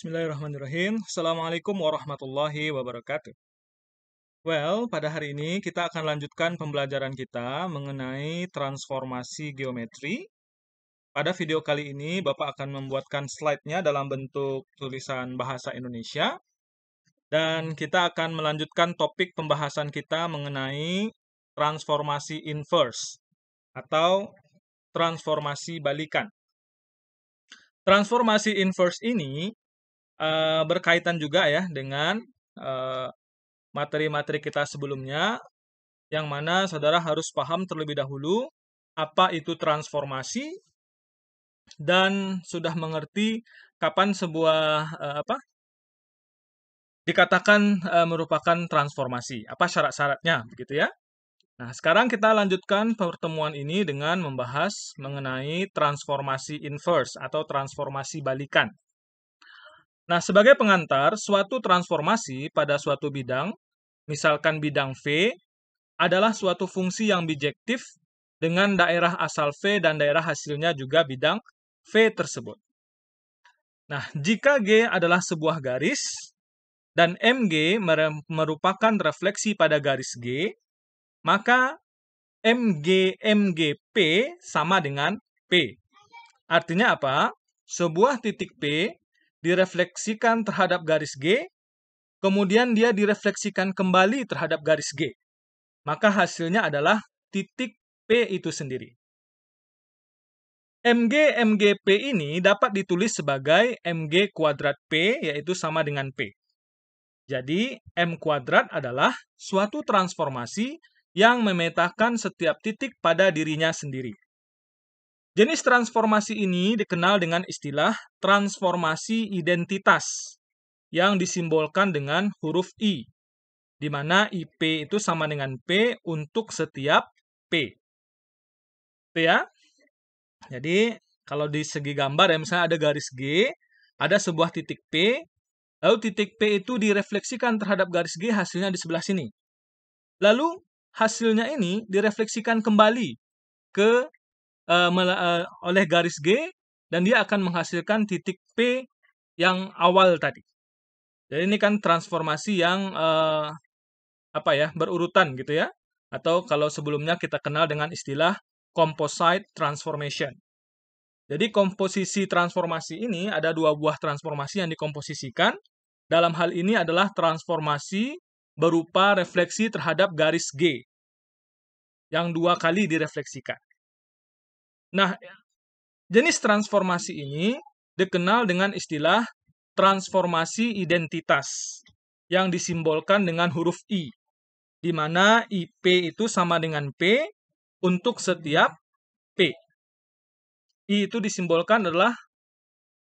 Bismillahirrahmanirrahim. Assalamualaikum warahmatullahi wabarakatuh. Well, pada hari ini kita akan lanjutkan pembelajaran kita mengenai transformasi geometri. Pada video kali ini, Bapak akan membuatkan slide-nya dalam bentuk tulisan bahasa Indonesia. Dan kita akan melanjutkan topik pembahasan kita mengenai transformasi inverse atau transformasi balikan. Transformasi inverse ini Eh, berkaitan juga ya dengan eh, materi-materi kita sebelumnya yang mana saudara harus paham terlebih dahulu apa itu transformasi dan sudah mengerti kapan sebuah uh, apa dikatakan uh, merupakan transformasi apa syarat-syaratnya begitu ya Nah, sekarang kita lanjutkan pertemuan ini dengan membahas mengenai transformasi inverse atau transformasi balikan. Nah, sebagai pengantar, suatu transformasi pada suatu bidang, misalkan bidang V, adalah suatu fungsi yang bijektif dengan daerah asal V dan daerah hasilnya juga bidang V tersebut. Nah, jika G adalah sebuah garis dan MG merupakan refleksi pada garis G, maka MG MGP sama dengan P. Artinya apa? Sebuah titik P direfleksikan terhadap garis G, kemudian dia direfleksikan kembali terhadap garis G. Maka hasilnya adalah titik P itu sendiri. MG MGP ini dapat ditulis sebagai MG kuadrat P yaitu sama dengan P. Jadi M kuadrat adalah suatu transformasi yang memetakan setiap titik pada dirinya sendiri. Jenis transformasi ini dikenal dengan istilah transformasi identitas yang disimbolkan dengan huruf I, di mana IP itu sama dengan P untuk setiap P. Itu ya. Jadi, kalau di segi gambar ya, misalnya ada garis G, ada sebuah titik P, lalu titik P itu direfleksikan terhadap garis G hasilnya di sebelah sini. Lalu, hasilnya ini direfleksikan kembali ke uh, oleh garis G dan dia akan menghasilkan titik P yang awal tadi. Jadi ini kan transformasi yang uh, apa ya berurutan gitu ya atau kalau sebelumnya kita kenal dengan istilah composite transformation. Jadi komposisi transformasi ini ada dua buah transformasi yang dikomposisikan. Dalam hal ini adalah transformasi berupa refleksi terhadap garis G yang dua kali direfleksikan. Nah, jenis transformasi ini dikenal dengan istilah transformasi identitas yang disimbolkan dengan huruf I, di mana IP itu sama dengan P untuk setiap P. I itu disimbolkan adalah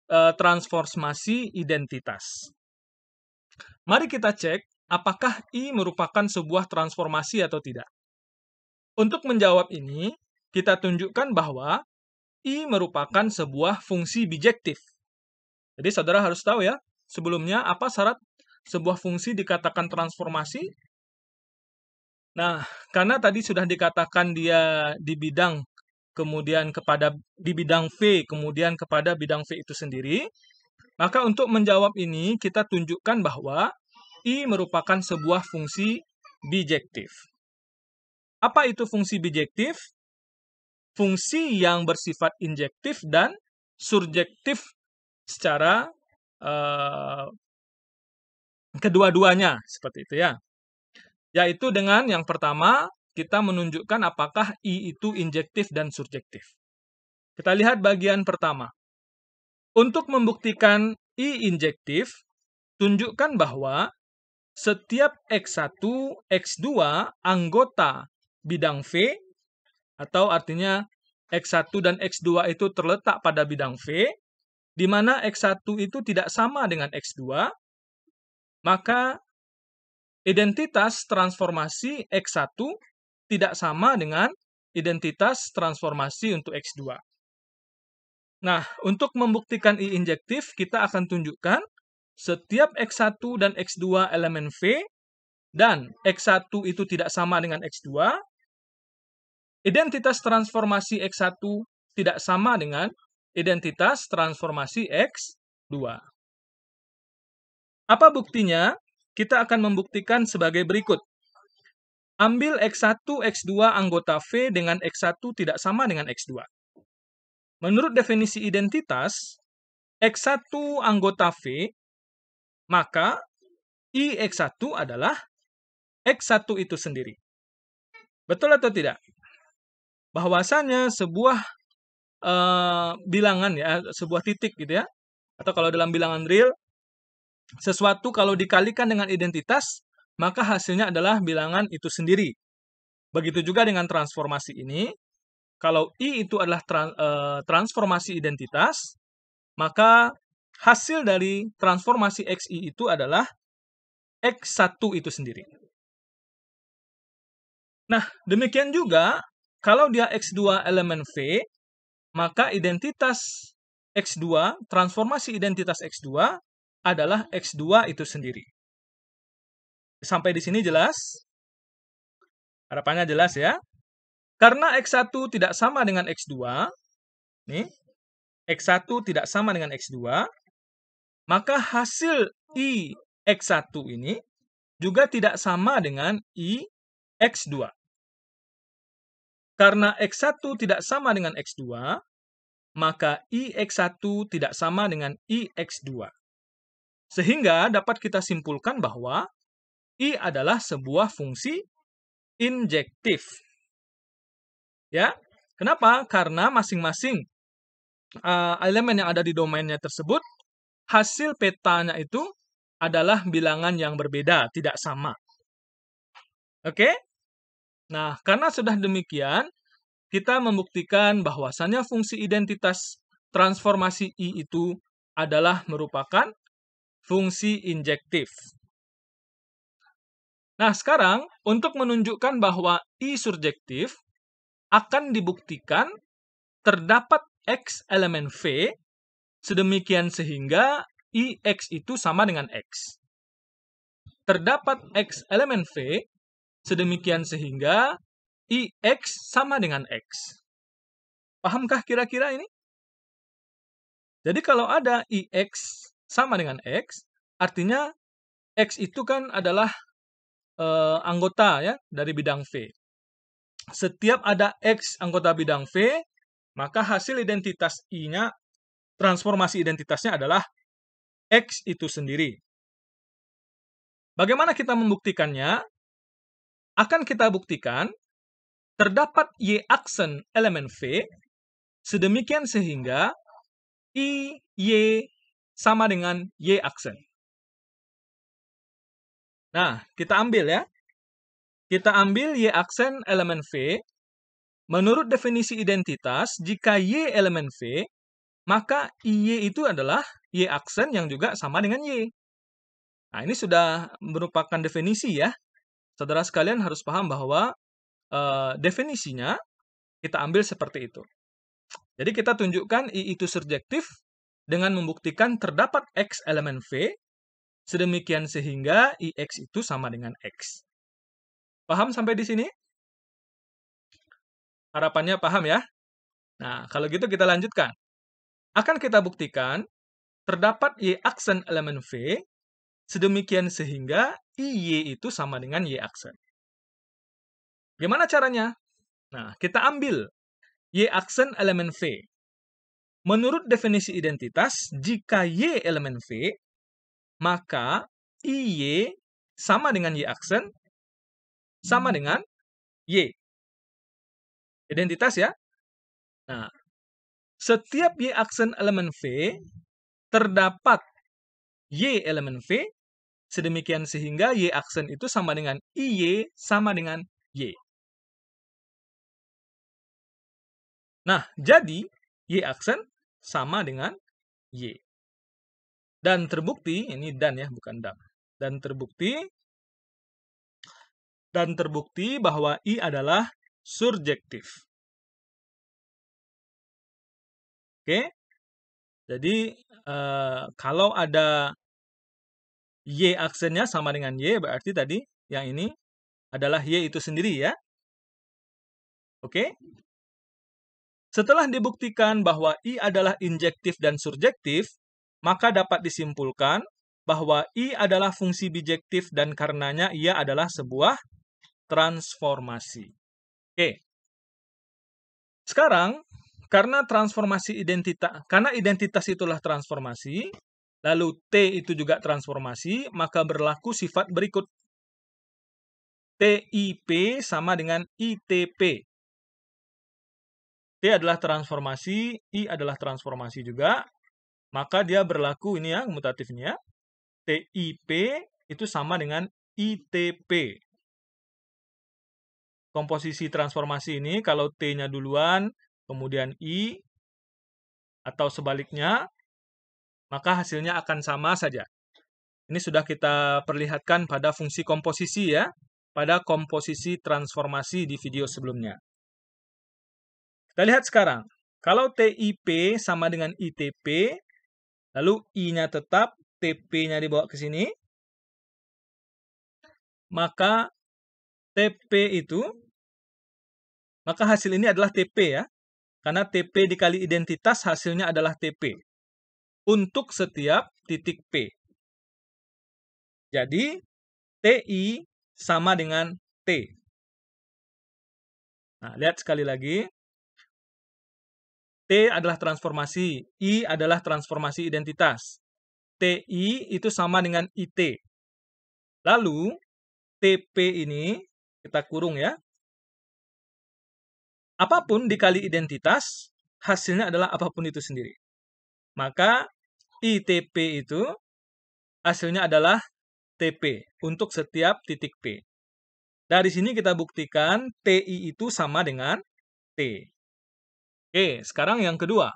e, transformasi identitas. Mari kita cek apakah I merupakan sebuah transformasi atau tidak. Untuk menjawab ini, kita tunjukkan bahwa I merupakan sebuah fungsi bijektif. Jadi saudara harus tahu ya, sebelumnya apa syarat sebuah fungsi dikatakan transformasi? Nah, karena tadi sudah dikatakan dia di bidang kemudian kepada di bidang V, kemudian kepada bidang V itu sendiri, maka untuk menjawab ini kita tunjukkan bahwa I merupakan sebuah fungsi bijektif. Apa itu fungsi bijektif? fungsi yang bersifat injektif dan surjektif secara uh, kedua-duanya seperti itu ya. Yaitu dengan yang pertama kita menunjukkan apakah i itu injektif dan surjektif. Kita lihat bagian pertama. Untuk membuktikan i injektif, tunjukkan bahwa setiap x1, x2 anggota bidang V atau artinya X1 dan X2 itu terletak pada bidang V, di mana X1 itu tidak sama dengan X2, maka identitas transformasi X1 tidak sama dengan identitas transformasi untuk X2. Nah, untuk membuktikan I injektif, kita akan tunjukkan setiap X1 dan X2 elemen V, dan X1 itu tidak sama dengan X2, Identitas transformasi X1 tidak sama dengan identitas transformasi X2. Apa buktinya? Kita akan membuktikan sebagai berikut. Ambil X1, X2 anggota V dengan X1 tidak sama dengan X2. Menurut definisi identitas, X1 anggota V, maka I X1 adalah X1 itu sendiri. Betul atau tidak? bahwasannya sebuah uh, bilangan ya, sebuah titik gitu ya, atau kalau dalam bilangan real, sesuatu kalau dikalikan dengan identitas, maka hasilnya adalah bilangan itu sendiri. Begitu juga dengan transformasi ini, kalau I itu adalah trans, uh, eh, transformasi identitas, maka hasil dari transformasi XI itu adalah X1 itu sendiri. Nah, demikian juga kalau dia X2 elemen V, maka identitas X2, transformasi identitas X2 adalah X2 itu sendiri. Sampai di sini jelas? Harapannya jelas ya. Karena X1 tidak sama dengan X2, nih, X1 tidak sama dengan X2, maka hasil I X1 ini juga tidak sama dengan I X2. Karena X1 tidak sama dengan X2, maka IX1 tidak sama dengan IX2. Sehingga dapat kita simpulkan bahwa I adalah sebuah fungsi injektif. Ya, kenapa? Karena masing-masing uh, elemen yang ada di domainnya tersebut, hasil petanya itu adalah bilangan yang berbeda, tidak sama. Oke? Okay? Nah, karena sudah demikian, kita membuktikan bahwasannya fungsi identitas transformasi I itu adalah merupakan fungsi injektif. Nah, sekarang untuk menunjukkan bahwa I surjektif akan dibuktikan terdapat X elemen V sedemikian sehingga IX itu sama dengan X. Terdapat X elemen V Sedemikian sehingga IX sama dengan X. Pahamkah kira-kira ini? Jadi kalau ada IX sama dengan X, artinya X itu kan adalah e, anggota ya dari bidang V. Setiap ada X anggota bidang V, maka hasil identitas I-nya, transformasi identitasnya adalah X itu sendiri. Bagaimana kita membuktikannya? akan kita buktikan terdapat Y aksen elemen V sedemikian sehingga I, Y sama dengan Y aksen. Nah, kita ambil ya. Kita ambil Y aksen elemen V. Menurut definisi identitas, jika Y elemen V, maka y itu adalah Y aksen yang juga sama dengan Y. Nah, ini sudah merupakan definisi ya. Saudara sekalian harus paham bahwa uh, definisinya kita ambil seperti itu. Jadi kita tunjukkan I itu surjektif dengan membuktikan terdapat X elemen V, sedemikian sehingga IX itu sama dengan X. Paham sampai di sini? Harapannya paham ya? Nah, kalau gitu kita lanjutkan. Akan kita buktikan terdapat Y aksen elemen V Sedemikian sehingga IY itu sama dengan Y aksen. Gimana caranya? Nah, kita ambil Y aksen elemen V. Menurut definisi identitas, jika Y elemen V, maka IY sama dengan Y aksen, sama dengan Y. Identitas ya. Nah, setiap Y aksen elemen V terdapat Y elemen V, sedemikian sehingga Y aksen itu sama dengan IY sama dengan Y. Nah, jadi Y aksen sama dengan Y. Dan terbukti, ini dan ya, bukan dan Dan terbukti, dan terbukti bahwa I adalah surjektif. Oke, jadi uh, kalau ada Y aksennya sama dengan Y, berarti tadi yang ini adalah Y itu sendiri ya. Oke? Setelah dibuktikan bahwa I adalah injektif dan surjektif, maka dapat disimpulkan bahwa I adalah fungsi bijektif dan karenanya ia adalah sebuah transformasi. Oke. Sekarang, karena transformasi identitas, karena identitas itulah transformasi, lalu T itu juga transformasi, maka berlaku sifat berikut. TIP sama dengan ITP. T adalah transformasi, I adalah transformasi juga. Maka dia berlaku ini ya, mutatifnya. TIP itu sama dengan ITP. Komposisi transformasi ini kalau T-nya duluan, kemudian I, atau sebaliknya, maka hasilnya akan sama saja. Ini sudah kita perlihatkan pada fungsi komposisi ya, pada komposisi transformasi di video sebelumnya. Kita lihat sekarang. Kalau TIP sama dengan ITP, lalu I-nya tetap, TP-nya dibawa ke sini, maka TP itu, maka hasil ini adalah TP ya. Karena TP dikali identitas hasilnya adalah TP untuk setiap titik P. Jadi, TI sama dengan T. Nah, lihat sekali lagi. T adalah transformasi, I adalah transformasi identitas. TI itu sama dengan IT. Lalu, TP ini kita kurung ya. Apapun dikali identitas, hasilnya adalah apapun itu sendiri. Maka ITP itu hasilnya adalah TP untuk setiap titik P. Dari sini kita buktikan TI itu sama dengan T. Oke, sekarang yang kedua.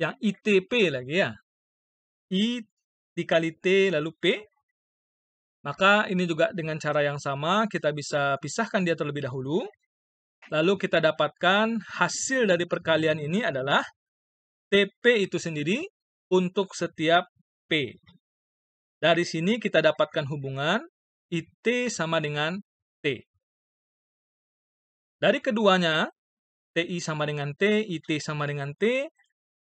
Yang ITP lagi ya. I dikali T lalu P. Maka ini juga dengan cara yang sama, kita bisa pisahkan dia terlebih dahulu. Lalu kita dapatkan hasil dari perkalian ini adalah TP itu sendiri untuk setiap P. Dari sini kita dapatkan hubungan IT sama dengan T. Dari keduanya, TI sama dengan T, IT sama dengan T,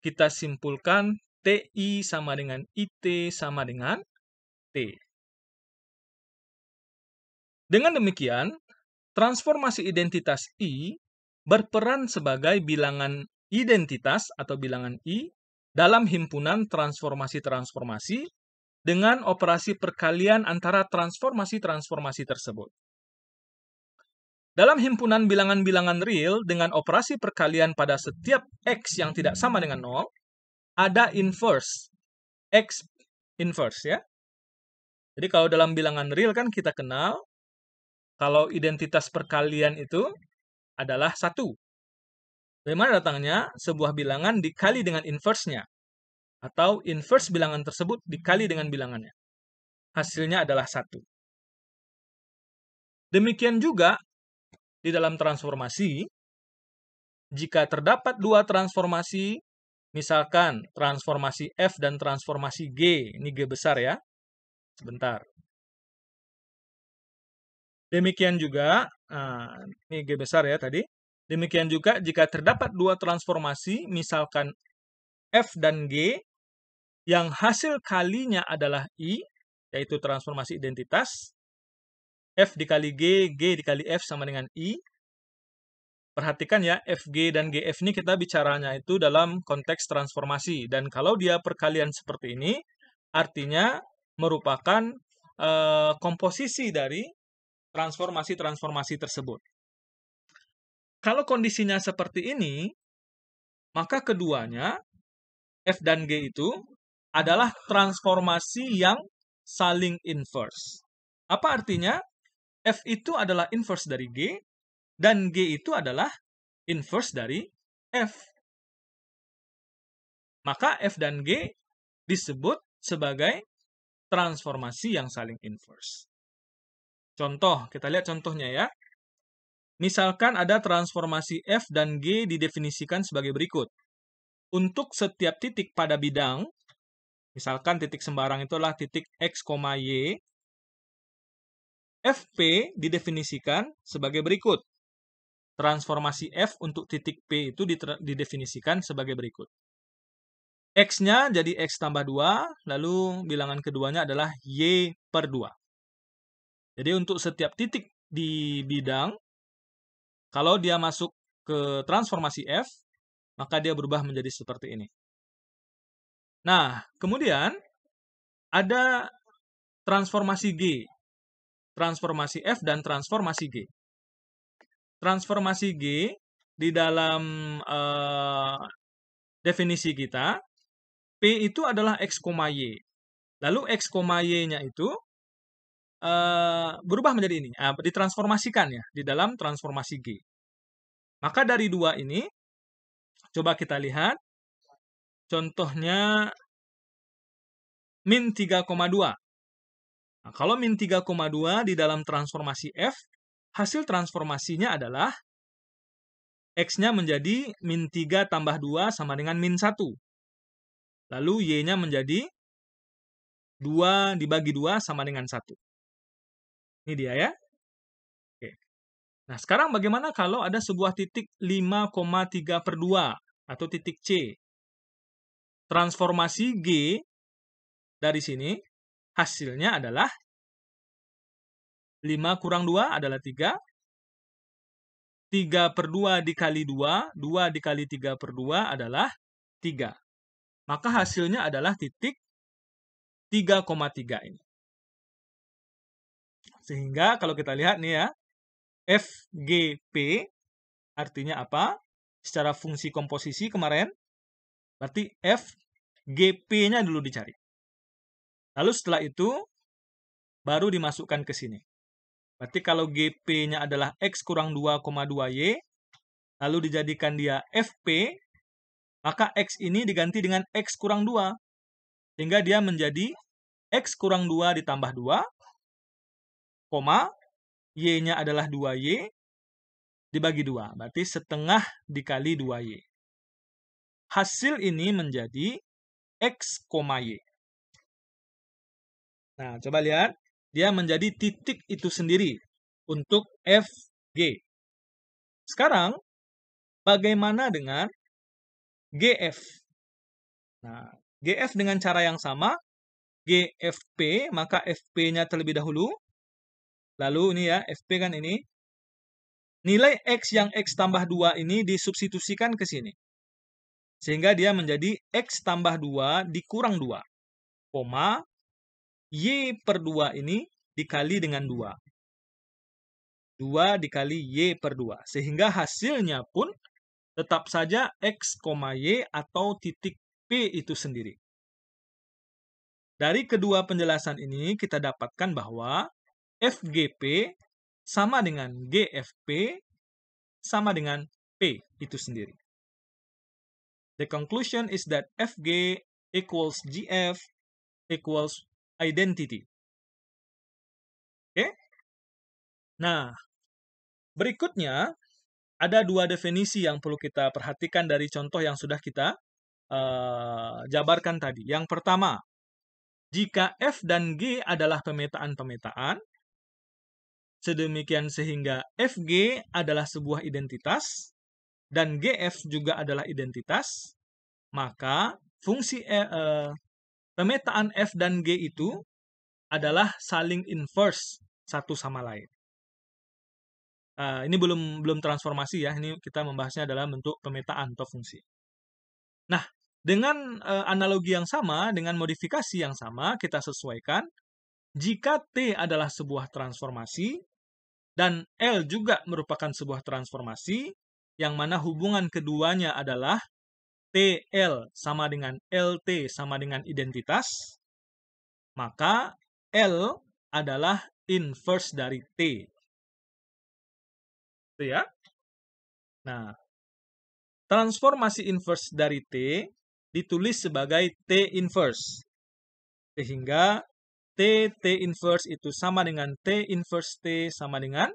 kita simpulkan TI sama dengan IT sama dengan T. Dengan demikian, transformasi identitas I berperan sebagai bilangan identitas atau bilangan I dalam himpunan transformasi-transformasi dengan operasi perkalian antara transformasi-transformasi tersebut. Dalam himpunan bilangan-bilangan real dengan operasi perkalian pada setiap x yang tidak sama dengan 0, ada inverse. x inverse ya. Jadi kalau dalam bilangan real kan kita kenal kalau identitas perkalian itu adalah satu Bagaimana datangnya sebuah bilangan dikali dengan inverse-nya atau inverse bilangan tersebut dikali dengan bilangannya. Hasilnya adalah satu. Demikian juga di dalam transformasi, jika terdapat dua transformasi, misalkan transformasi F dan transformasi G, ini G besar ya, sebentar. Demikian juga, ah, ini G besar ya tadi, Demikian juga jika terdapat dua transformasi, misalkan F dan G, yang hasil kalinya adalah I, yaitu transformasi identitas, F dikali G, G dikali F sama dengan I. Perhatikan ya, FG dan GF ini kita bicaranya itu dalam konteks transformasi. Dan kalau dia perkalian seperti ini, artinya merupakan uh, komposisi dari transformasi-transformasi tersebut. Kalau kondisinya seperti ini, maka keduanya F dan G itu adalah transformasi yang saling inverse. Apa artinya? F itu adalah inverse dari G, dan G itu adalah inverse dari F. Maka F dan G disebut sebagai transformasi yang saling inverse. Contoh, kita lihat contohnya ya. Misalkan ada transformasi F dan G didefinisikan sebagai berikut. Untuk setiap titik pada bidang, misalkan titik sembarang itulah titik X, Y, FP didefinisikan sebagai berikut. Transformasi F untuk titik P itu didefinisikan sebagai berikut. X-nya jadi X tambah 2, lalu bilangan keduanya adalah Y per 2. Jadi untuk setiap titik di bidang, kalau dia masuk ke transformasi F, maka dia berubah menjadi seperti ini. Nah, kemudian ada transformasi G, transformasi F dan transformasi G. Transformasi G di dalam uh, definisi kita, P itu adalah X, Y. Lalu X, Y-nya itu uh, berubah menjadi ini, uh, ditransformasikan ya di dalam transformasi G. Maka dari dua ini, coba kita lihat contohnya min 3,2. Nah, kalau min 3,2 di dalam transformasi F, hasil transformasinya adalah X-nya menjadi min 3 tambah 2 sama dengan min 1. Lalu Y-nya menjadi 2 dibagi 2 sama dengan 1. Ini dia ya. Oke. Nah, sekarang bagaimana kalau ada sebuah titik 5,3 per 2 atau titik C? Transformasi G dari sini hasilnya adalah 5 kurang 2 adalah 3. 3 per 2 dikali 2, 2 dikali 3 per 2 adalah 3. Maka hasilnya adalah titik 3,3 ini. Sehingga kalau kita lihat nih ya, FGP artinya apa? Secara fungsi komposisi kemarin, berarti FGP-nya dulu dicari. Lalu setelah itu, baru dimasukkan ke sini. Berarti kalau GP-nya adalah X kurang 2,2Y, lalu dijadikan dia FP, maka X ini diganti dengan X kurang 2. Sehingga dia menjadi X kurang 2 ditambah 2, koma, Y-nya adalah 2Y, dibagi 2, berarti setengah dikali 2Y. Hasil ini menjadi X, Y. Nah, coba lihat. Dia menjadi titik itu sendiri untuk FG. Sekarang, bagaimana dengan GF? Nah, GF dengan cara yang sama, GFP, maka FP-nya terlebih dahulu, Lalu ini ya, FP kan ini. Nilai X yang X tambah 2 ini disubstitusikan ke sini. Sehingga dia menjadi X tambah 2 dikurang 2. Koma, Y per 2 ini dikali dengan 2. 2 dikali Y per 2. Sehingga hasilnya pun tetap saja X, Y atau titik P itu sendiri. Dari kedua penjelasan ini kita dapatkan bahwa FGP sama dengan GFP sama dengan P itu sendiri. The conclusion is that FG equals GF equals identity. Oke? Okay? Nah, berikutnya ada dua definisi yang perlu kita perhatikan dari contoh yang sudah kita uh, jabarkan tadi. Yang pertama, jika F dan G adalah pemetaan-pemetaan, Sedemikian sehingga FG adalah sebuah identitas dan GF juga adalah identitas, maka fungsi e, e, pemetaan F dan G itu adalah saling inverse satu sama lain. Uh, ini belum belum transformasi ya, ini kita membahasnya dalam bentuk pemetaan atau fungsi. Nah, dengan uh, analogi yang sama, dengan modifikasi yang sama, kita sesuaikan. Jika T adalah sebuah transformasi, dan L juga merupakan sebuah transformasi yang mana hubungan keduanya adalah TL sama dengan LT sama dengan identitas, maka L adalah inverse dari T. Itu ya. Nah, transformasi inverse dari T ditulis sebagai T inverse. Sehingga T, T inverse itu sama dengan T inverse T sama dengan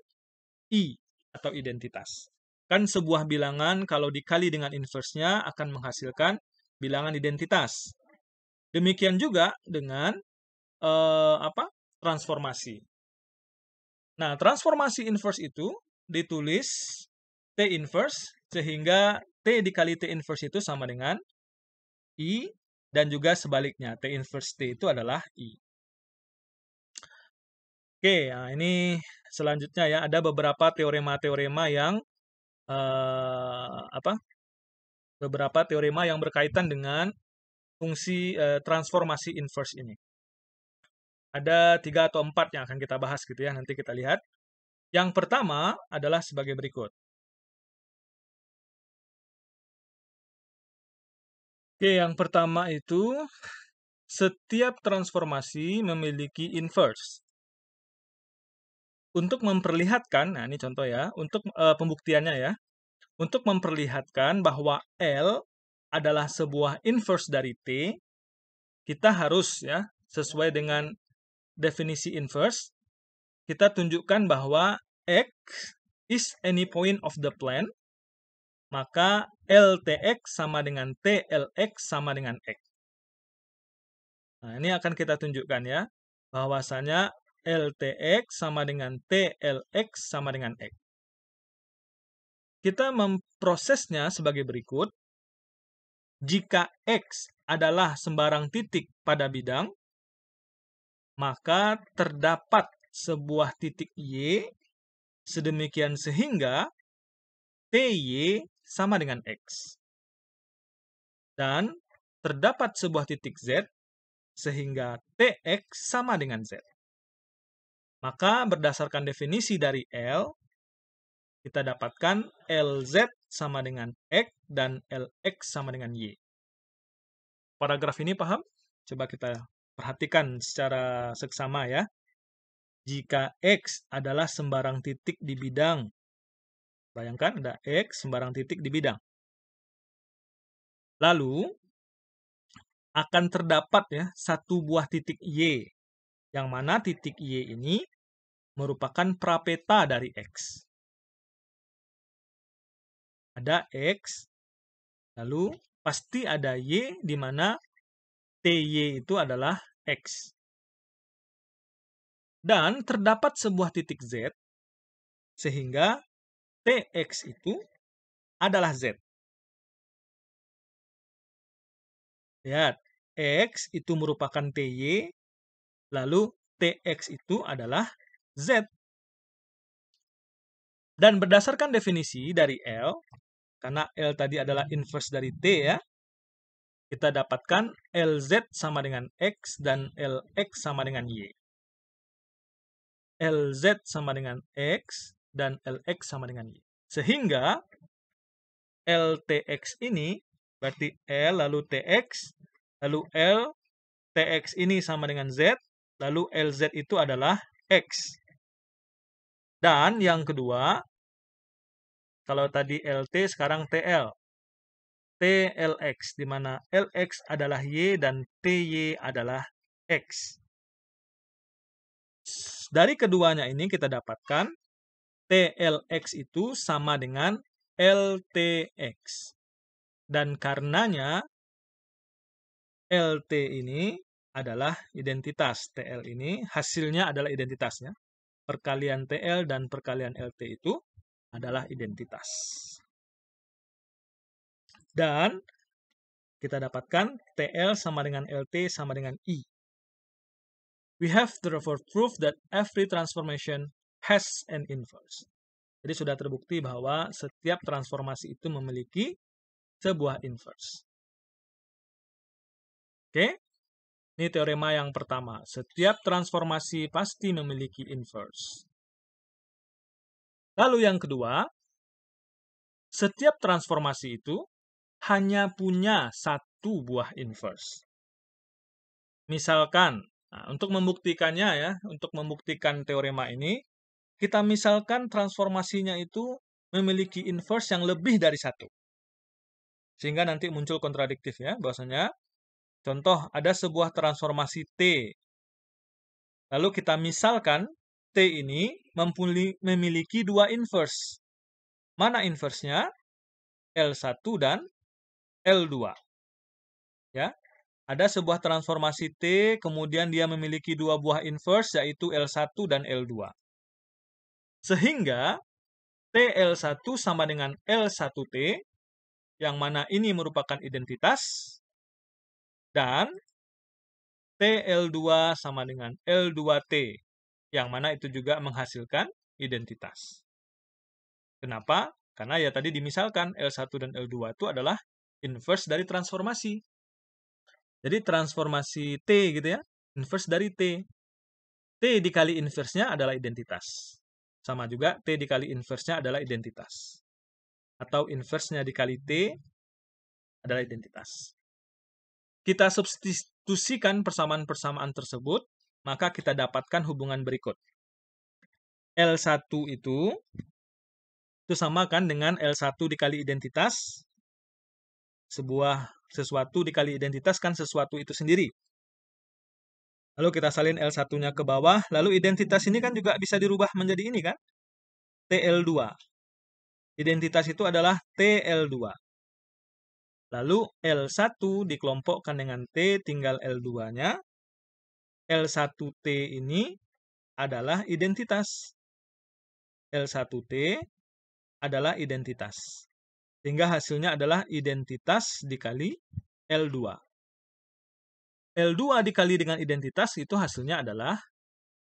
I atau identitas. Kan sebuah bilangan kalau dikali dengan inverse-nya akan menghasilkan bilangan identitas. Demikian juga dengan eh, apa? transformasi. Nah, transformasi inverse itu ditulis T inverse sehingga T dikali T inverse itu sama dengan I dan juga sebaliknya T inverse T itu adalah I. Oke, nah ini selanjutnya ya ada beberapa teorema-teorema yang uh, apa? Beberapa teorema yang berkaitan dengan fungsi uh, transformasi inverse ini. Ada tiga atau empat yang akan kita bahas gitu ya. Nanti kita lihat. Yang pertama adalah sebagai berikut. Oke, yang pertama itu setiap transformasi memiliki inverse untuk memperlihatkan, nah ini contoh ya, untuk e, pembuktiannya ya, untuk memperlihatkan bahwa L adalah sebuah inverse dari T, kita harus ya, sesuai dengan definisi inverse, kita tunjukkan bahwa X is any point of the plane, maka LTX sama dengan TLX sama dengan X. Nah, ini akan kita tunjukkan ya, bahwasanya LTX sama dengan TLX sama dengan X. Kita memprosesnya sebagai berikut. Jika X adalah sembarang titik pada bidang, maka terdapat sebuah titik Y sedemikian sehingga TY sama dengan X. Dan terdapat sebuah titik Z sehingga TX sama dengan Z. Maka berdasarkan definisi dari L, kita dapatkan LZ sama dengan X dan LX sama dengan Y. Paragraf ini paham? Coba kita perhatikan secara seksama ya. Jika X adalah sembarang titik di bidang, bayangkan ada X sembarang titik di bidang. Lalu, akan terdapat ya satu buah titik Y, yang mana titik Y ini merupakan prapeta dari X. Ada X, lalu pasti ada Y di mana TY itu adalah X. Dan terdapat sebuah titik Z, sehingga TX itu adalah Z. Lihat, X itu merupakan TY, lalu TX itu adalah Z. Dan berdasarkan definisi dari L, karena L tadi adalah inverse dari T ya, kita dapatkan LZ sama dengan X dan LX sama dengan Y. LZ sama dengan X dan LX sama dengan Y. Sehingga LTX ini berarti L lalu TX lalu LTX ini sama dengan Z lalu LZ itu adalah X. Dan yang kedua, kalau tadi LT sekarang TL. TLX, di mana LX adalah Y dan TY adalah X. Dari keduanya ini kita dapatkan TLX itu sama dengan LTX. Dan karenanya LT ini adalah identitas, TL ini hasilnya adalah identitasnya perkalian TL dan perkalian LT itu adalah identitas. Dan kita dapatkan TL sama dengan LT sama dengan I. We have therefore proof that every transformation has an inverse. Jadi sudah terbukti bahwa setiap transformasi itu memiliki sebuah inverse. Oke, okay? Ini teorema yang pertama. Setiap transformasi pasti memiliki inverse. Lalu yang kedua, setiap transformasi itu hanya punya satu buah inverse. Misalkan, nah, untuk membuktikannya ya, untuk membuktikan teorema ini, kita misalkan transformasinya itu memiliki inverse yang lebih dari satu. Sehingga nanti muncul kontradiktif ya, bahwasanya Contoh, ada sebuah transformasi T. Lalu kita misalkan T ini memiliki dua inverse. Mana inverse-nya? L1 dan L2. Ya, ada sebuah transformasi T, kemudian dia memiliki dua buah inverse, yaitu L1 dan L2. Sehingga TL1 sama dengan L1T, yang mana ini merupakan identitas, dan TL2 sama dengan L2T, yang mana itu juga menghasilkan identitas. Kenapa? Karena ya tadi dimisalkan L1 dan L2 itu adalah inverse dari transformasi. Jadi transformasi T gitu ya, inverse dari T. T dikali inverse-nya adalah identitas. Sama juga T dikali inverse-nya adalah identitas. Atau inverse-nya dikali T adalah identitas kita substitusikan persamaan-persamaan tersebut, maka kita dapatkan hubungan berikut. L1 itu itu sama kan dengan L1 dikali identitas. Sebuah sesuatu dikali identitas kan sesuatu itu sendiri. Lalu kita salin L1-nya ke bawah, lalu identitas ini kan juga bisa dirubah menjadi ini kan? TL2. Identitas itu adalah TL2. Lalu L1 dikelompokkan dengan T tinggal L2-nya. L1T ini adalah identitas. L1T adalah identitas. Sehingga hasilnya adalah identitas dikali L2. L2 dikali dengan identitas itu hasilnya adalah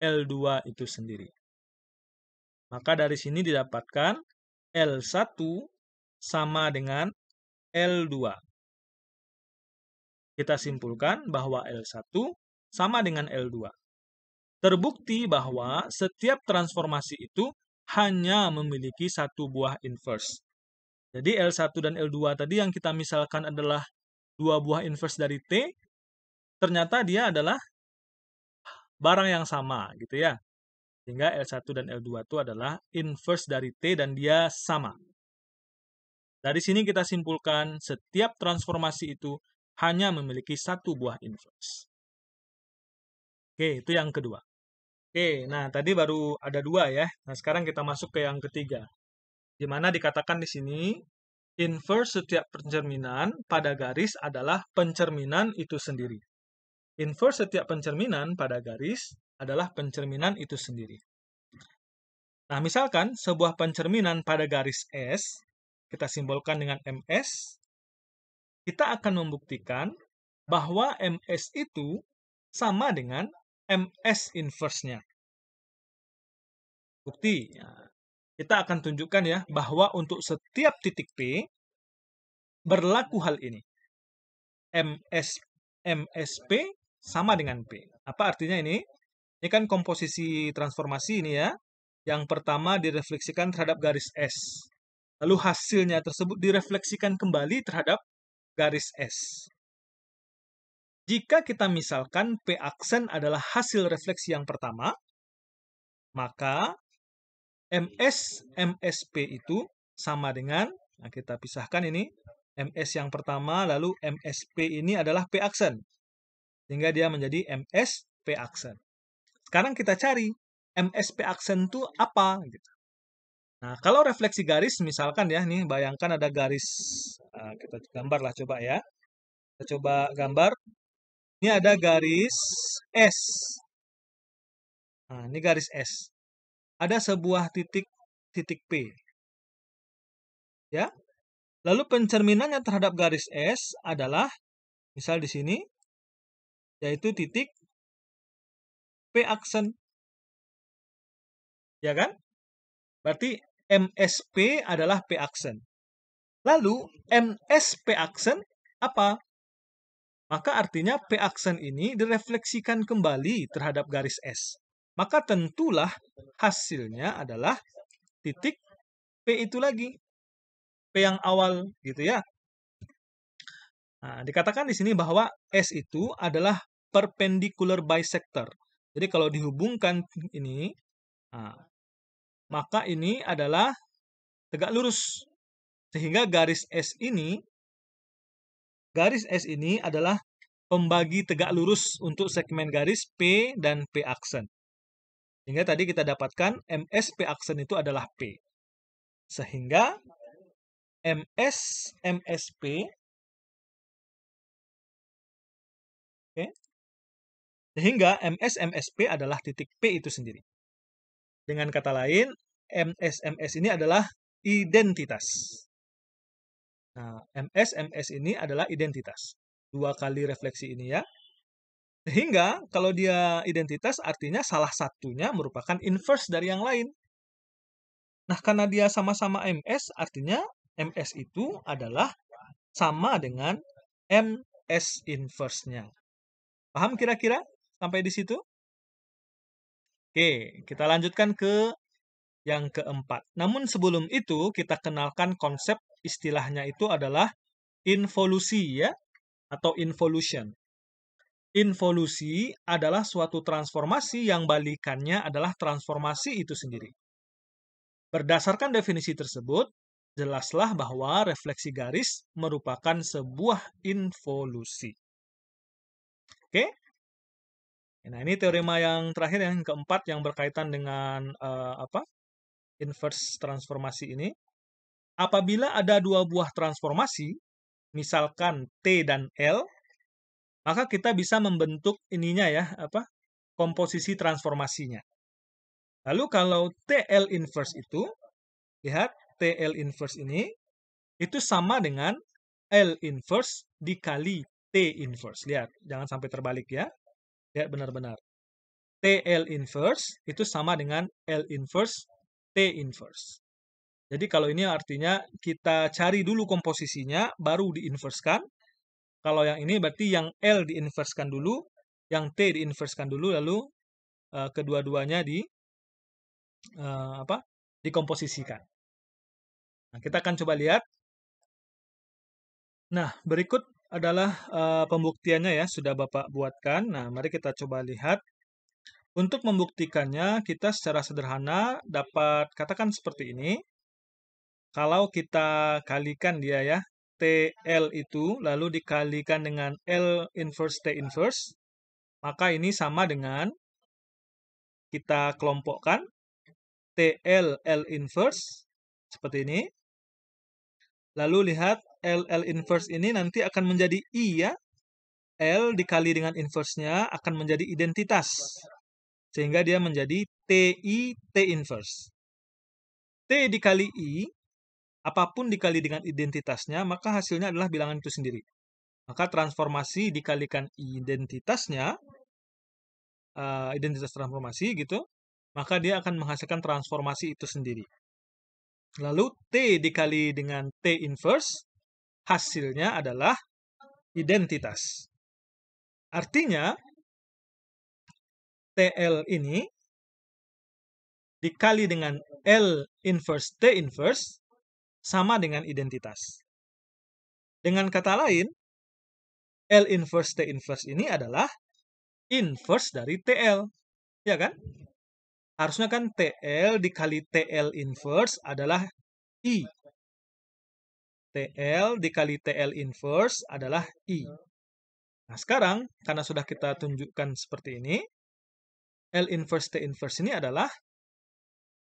L2 itu sendiri. Maka dari sini didapatkan L1 sama dengan L2. Kita simpulkan bahwa L1 sama dengan L2. Terbukti bahwa setiap transformasi itu hanya memiliki satu buah inverse. Jadi L1 dan L2 tadi yang kita misalkan adalah dua buah inverse dari T, ternyata dia adalah barang yang sama gitu ya. Sehingga L1 dan L2 itu adalah inverse dari T dan dia sama. Dari sini kita simpulkan setiap transformasi itu hanya memiliki satu buah inverse. Oke, itu yang kedua. Oke, nah tadi baru ada dua ya. Nah sekarang kita masuk ke yang ketiga. Di mana dikatakan di sini, inverse setiap pencerminan pada garis adalah pencerminan itu sendiri. Inverse setiap pencerminan pada garis adalah pencerminan itu sendiri. Nah, misalkan sebuah pencerminan pada garis S kita simbolkan dengan MS, kita akan membuktikan bahwa MS itu sama dengan MS inverse-nya. Bukti, ya. kita akan tunjukkan ya bahwa untuk setiap titik P berlaku hal ini. MS MSP sama dengan P. Apa artinya ini? Ini kan komposisi transformasi ini ya. Yang pertama direfleksikan terhadap garis S. Lalu hasilnya tersebut direfleksikan kembali terhadap garis S. Jika kita misalkan P aksen adalah hasil refleksi yang pertama, maka MS MSP itu sama dengan nah kita pisahkan ini MS yang pertama lalu MSP ini adalah P aksen. Sehingga dia menjadi MS P aksen. Sekarang kita cari MSP aksen itu apa gitu. Nah, kalau refleksi garis misalkan ya, nih bayangkan ada garis nah, kita gambar lah coba ya. Kita coba gambar. Ini ada garis S. Nah, ini garis S. Ada sebuah titik titik P. Ya. Lalu pencerminannya terhadap garis S adalah misal di sini yaitu titik P aksen. Ya kan? Berarti MSP adalah P aksen. Lalu MSP aksen apa? Maka artinya P aksen ini direfleksikan kembali terhadap garis S. Maka tentulah hasilnya adalah titik P itu lagi. P yang awal gitu ya. Nah, dikatakan di sini bahwa S itu adalah perpendicular bisector. Jadi kalau dihubungkan ini, nah, maka ini adalah tegak lurus. Sehingga garis S ini, garis S ini adalah pembagi tegak lurus untuk segmen garis P dan P aksen. Sehingga tadi kita dapatkan MSP aksen itu adalah P. Sehingga MS MSP Oke. Okay. Sehingga MS MSP adalah titik P itu sendiri. Dengan kata lain, MSMS ini adalah identitas. Nah, MSMS ini adalah identitas. Dua kali refleksi ini ya. Sehingga kalau dia identitas artinya salah satunya merupakan inverse dari yang lain. Nah, karena dia sama-sama MS, artinya MS itu adalah sama dengan MS inverse-nya. Paham kira-kira sampai di situ? Oke, kita lanjutkan ke yang keempat. Namun sebelum itu kita kenalkan konsep istilahnya itu adalah involusi ya atau involution. Involusi adalah suatu transformasi yang balikannya adalah transformasi itu sendiri. Berdasarkan definisi tersebut, jelaslah bahwa refleksi garis merupakan sebuah involusi. Oke, Nah, ini teorema yang terakhir yang keempat yang berkaitan dengan uh, apa? inverse transformasi ini. Apabila ada dua buah transformasi, misalkan T dan L, maka kita bisa membentuk ininya ya, apa? komposisi transformasinya. Lalu kalau TL inverse itu, lihat TL inverse ini itu sama dengan L inverse dikali T inverse. Lihat, jangan sampai terbalik ya. Ya, benar-benar. TL inverse itu sama dengan L inverse T inverse. Jadi kalau ini artinya kita cari dulu komposisinya, baru diinverskan. Kalau yang ini berarti yang L diinverskan dulu, yang T diinverskan dulu, lalu uh, kedua-duanya di uh, apa? dikomposisikan. Nah, kita akan coba lihat. Nah, berikut adalah uh, pembuktiannya ya sudah Bapak buatkan. Nah, mari kita coba lihat. Untuk membuktikannya, kita secara sederhana dapat katakan seperti ini. Kalau kita kalikan dia ya, TL itu lalu dikalikan dengan L inverse T inverse, maka ini sama dengan kita kelompokkan TL L inverse seperti ini. Lalu lihat L L inverse ini nanti akan menjadi I ya. L dikali dengan inverse-nya akan menjadi identitas. Sehingga dia menjadi T I T inverse. T dikali I, apapun dikali dengan identitasnya, maka hasilnya adalah bilangan itu sendiri. Maka transformasi dikalikan identitasnya, eh, identitas transformasi gitu, maka dia akan menghasilkan transformasi itu sendiri. Lalu T dikali dengan T inverse, hasilnya adalah identitas. Artinya, TL ini dikali dengan L inverse T inverse sama dengan identitas. Dengan kata lain, L inverse T inverse ini adalah inverse dari TL. Ya kan? Harusnya kan TL dikali TL inverse adalah I TL dikali TL inverse adalah I. Nah, sekarang karena sudah kita tunjukkan seperti ini, L inverse T inverse ini adalah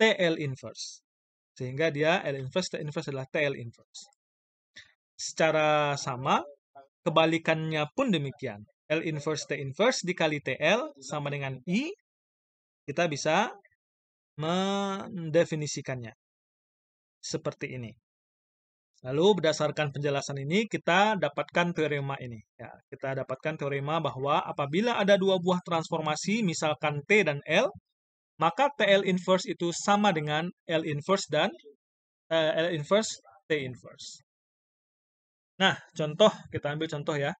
TL inverse. Sehingga dia L inverse T inverse adalah TL inverse. Secara sama, kebalikannya pun demikian. L inverse T inverse dikali TL sama dengan I, kita bisa mendefinisikannya. Seperti ini. Lalu berdasarkan penjelasan ini kita dapatkan teorema ini. Ya, kita dapatkan teorema bahwa apabila ada dua buah transformasi misalkan T dan L, maka TL inverse itu sama dengan L inverse dan eh, L inverse T inverse. Nah, contoh kita ambil contoh ya.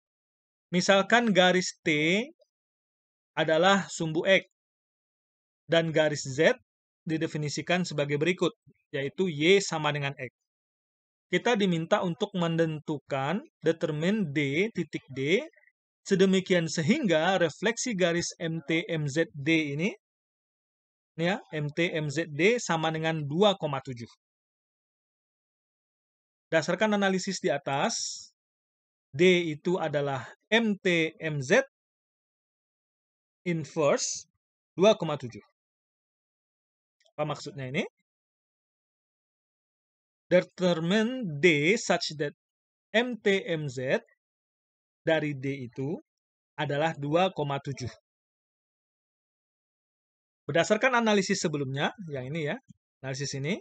Misalkan garis T adalah sumbu X dan garis Z didefinisikan sebagai berikut, yaitu Y sama dengan X kita diminta untuk menentukan determin D titik D sedemikian sehingga refleksi garis MT MTMZD ini ya MTMZD sama dengan 2,7. Dasarkan analisis di atas, D itu adalah MT MZ inverse 2,7. Apa maksudnya ini? determine D such that MTMZ dari D itu adalah 2,7. Berdasarkan analisis sebelumnya, yang ini ya, analisis ini.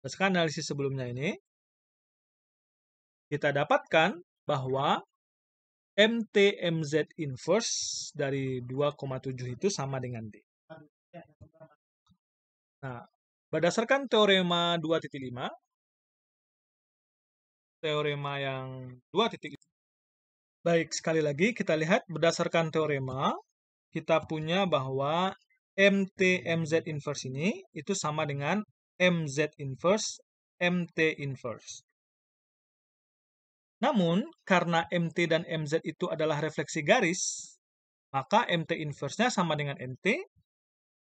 Berdasarkan analisis sebelumnya ini, kita dapatkan bahwa MTMZ inverse dari 2,7 itu sama dengan D. Nah, Berdasarkan teorema 2.5, teorema yang 2.5. Baik, sekali lagi kita lihat berdasarkan teorema, kita punya bahwa MT MZ inverse ini itu sama dengan MZ inverse MT inverse. Namun, karena MT dan MZ itu adalah refleksi garis, maka MT inverse-nya sama dengan MT,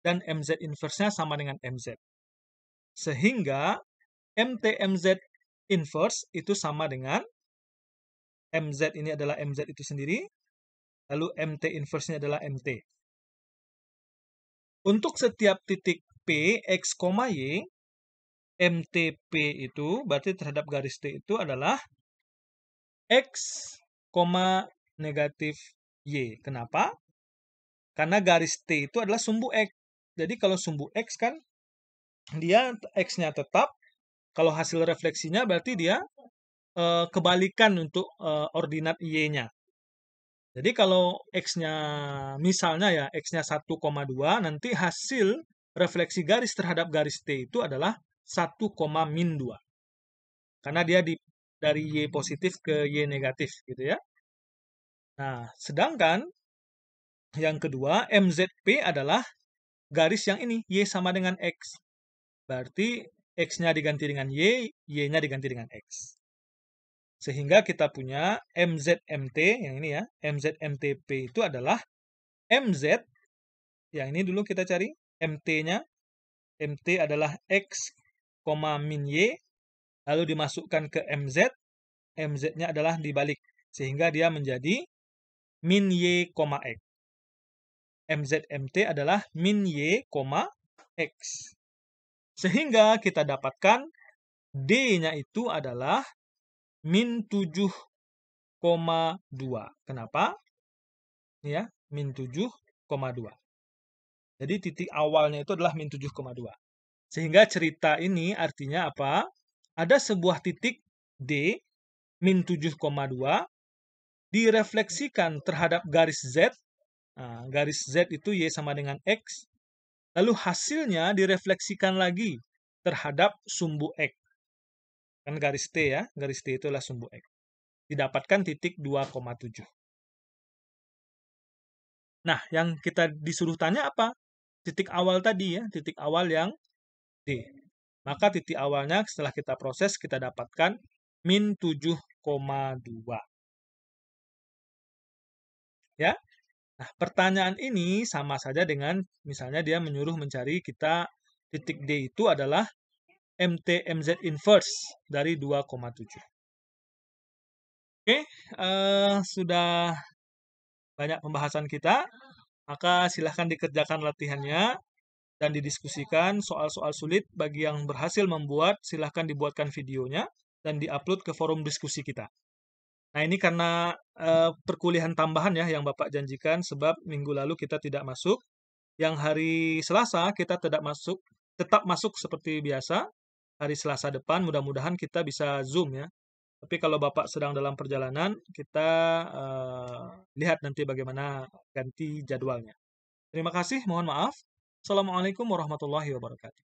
dan MZ inverse-nya sama dengan MZ. Sehingga MTMZ inverse itu sama dengan MZ ini adalah MZ itu sendiri, lalu MT inverse-nya adalah MT. Untuk setiap titik P, X, Y, MTP itu berarti terhadap garis T itu adalah X, negatif Y. Kenapa? Karena garis T itu adalah sumbu X. Jadi kalau sumbu X kan dia x-nya tetap kalau hasil refleksinya berarti dia uh, kebalikan untuk uh, ordinat y-nya jadi kalau x-nya misalnya ya x-nya 1,2 nanti hasil refleksi garis terhadap garis t itu adalah 1, min 2. Karena dia di, dari y positif ke y negatif gitu ya. Nah, sedangkan yang kedua mzp adalah garis yang ini y sama dengan x. Berarti X-nya diganti dengan Y, Y-nya diganti dengan X. Sehingga kita punya MZMT, yang ini ya, MZMTP itu adalah MZ, yang ini dulu kita cari, MT-nya, MT adalah X, min Y, lalu dimasukkan ke MZ, MZ-nya adalah dibalik, sehingga dia menjadi min Y, X. MZMT adalah min Y, X. Sehingga kita dapatkan D-nya itu adalah min 7,2. Kenapa? Ya, min 7,2. Jadi titik awalnya itu adalah min 7,2. Sehingga cerita ini artinya apa? Ada sebuah titik D min 7,2 direfleksikan terhadap garis Z. Nah, garis Z itu Y sama dengan X Lalu hasilnya direfleksikan lagi terhadap sumbu X. Kan garis T ya, garis T itulah sumbu X. Didapatkan titik 2,7. Nah, yang kita disuruh tanya apa? Titik awal tadi ya, titik awal yang D. Maka titik awalnya setelah kita proses, kita dapatkan min 7,2. Ya, Nah, pertanyaan ini sama saja dengan misalnya dia menyuruh mencari kita titik D itu adalah MTMZ inverse dari 2,7. Oke, uh, sudah banyak pembahasan kita, maka silahkan dikerjakan latihannya dan didiskusikan soal-soal sulit bagi yang berhasil membuat silahkan dibuatkan videonya dan diupload ke forum diskusi kita. Nah, ini karena uh, perkuliahan tambahan ya yang Bapak janjikan sebab minggu lalu kita tidak masuk. Yang hari Selasa kita tidak masuk, tetap masuk seperti biasa. Hari Selasa depan mudah-mudahan kita bisa Zoom ya. Tapi kalau Bapak sedang dalam perjalanan, kita uh, lihat nanti bagaimana ganti jadwalnya. Terima kasih, mohon maaf. Assalamualaikum warahmatullahi wabarakatuh.